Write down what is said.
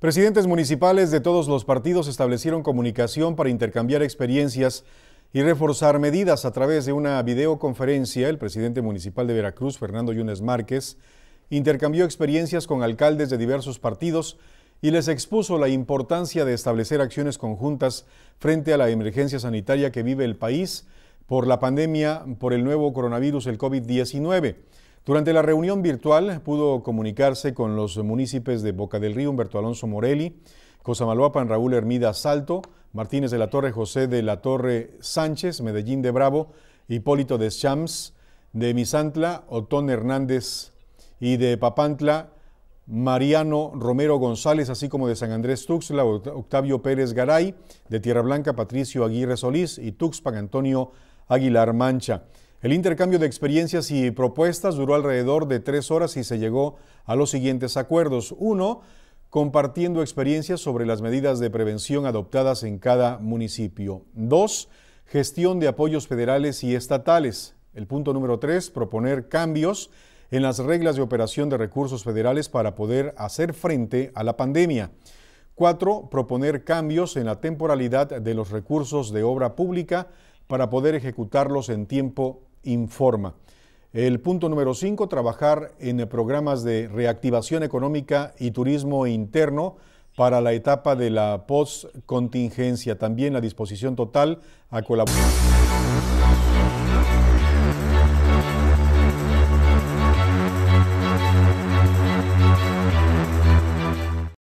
Presidentes municipales de todos los partidos establecieron comunicación para intercambiar experiencias y reforzar medidas a través de una videoconferencia. El presidente municipal de Veracruz, Fernando Yunes Márquez, intercambió experiencias con alcaldes de diversos partidos y les expuso la importancia de establecer acciones conjuntas frente a la emergencia sanitaria que vive el país por la pandemia por el nuevo coronavirus, el COVID-19. Durante la reunión virtual pudo comunicarse con los municipios de Boca del Río, Humberto Alonso Morelli, Cosamaloapan, Raúl Hermida Salto, Martínez de la Torre, José de la Torre Sánchez, Medellín de Bravo, Hipólito de Chams, de Misantla, Otón Hernández y de Papantla, Mariano Romero González, así como de San Andrés Tuxla, Octavio Pérez Garay, de Tierra Blanca, Patricio Aguirre Solís y Tuxpan Antonio Aguilar Mancha. El intercambio de experiencias y propuestas duró alrededor de tres horas y se llegó a los siguientes acuerdos. Uno, compartiendo experiencias sobre las medidas de prevención adoptadas en cada municipio. Dos, gestión de apoyos federales y estatales. El punto número tres, proponer cambios en las reglas de operación de recursos federales para poder hacer frente a la pandemia. Cuatro, proponer cambios en la temporalidad de los recursos de obra pública para poder ejecutarlos en tiempo informa. El punto número 5, trabajar en programas de reactivación económica y turismo interno para la etapa de la post-contingencia. También la disposición total a colaborar.